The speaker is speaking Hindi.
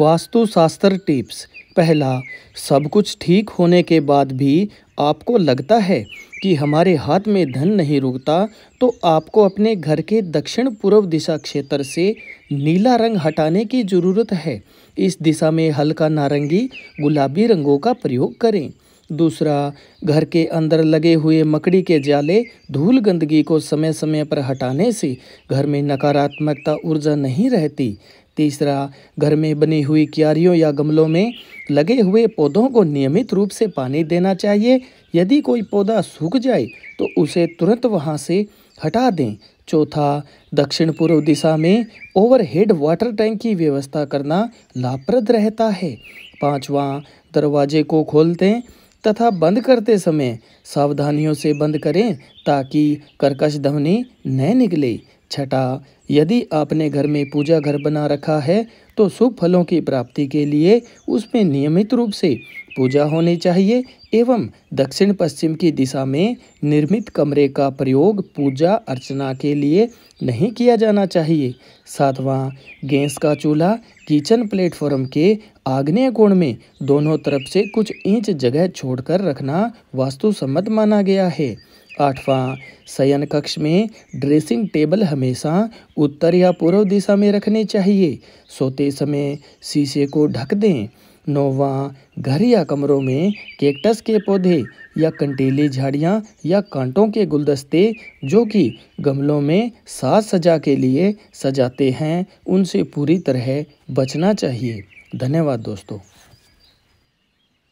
वास्तुशास्त्र टिप्स पहला सब कुछ ठीक होने के बाद भी आपको लगता है कि हमारे हाथ में धन नहीं रुकता तो आपको अपने घर के दक्षिण पूर्व दिशा क्षेत्र से नीला रंग हटाने की ज़रूरत है इस दिशा में हल्का नारंगी गुलाबी रंगों का प्रयोग करें दूसरा घर के अंदर लगे हुए मकड़ी के जाले धूल गंदगी को समय समय पर हटाने से घर में नकारात्मकता ऊर्जा नहीं रहती तीसरा घर में बनी हुई क्यारियों या गमलों में लगे हुए पौधों को नियमित रूप से पानी देना चाहिए यदि कोई पौधा सूख जाए तो उसे तुरंत वहाँ से हटा दें चौथा दक्षिण पूर्व दिशा में ओवरहेड वाटर टैंक की व्यवस्था करना लाभप्रद रहता है पांचवा दरवाजे को खोलते तथा बंद करते समय सावधानियों से बंद करें ताकि कर्कश ध्वनि न निकले छठा यदि आपने घर में पूजा घर बना रखा है तो शुभ फलों की प्राप्ति के लिए उसमें नियमित रूप से पूजा होनी चाहिए एवं दक्षिण पश्चिम की दिशा में निर्मित कमरे का प्रयोग पूजा अर्चना के लिए नहीं किया जाना चाहिए सातवां गैस का चूल्हा किचन प्लेटफॉर्म के आग्नेय कोण में दोनों तरफ से कुछ इंच जगह छोड़कर रखना वास्तुसम्मत माना गया है आठवां शयन कक्ष में ड्रेसिंग टेबल हमेशा उत्तर या पूर्व दिशा में रखने चाहिए सोते समय शीशे को ढक दें नौवा घर या कमरों में केक्टस के पौधे या कंटीली झाड़ियाँ या कांटों के गुलदस्ते जो कि गमलों में साज सजा के लिए सजाते हैं उनसे पूरी तरह बचना चाहिए धन्यवाद दोस्तों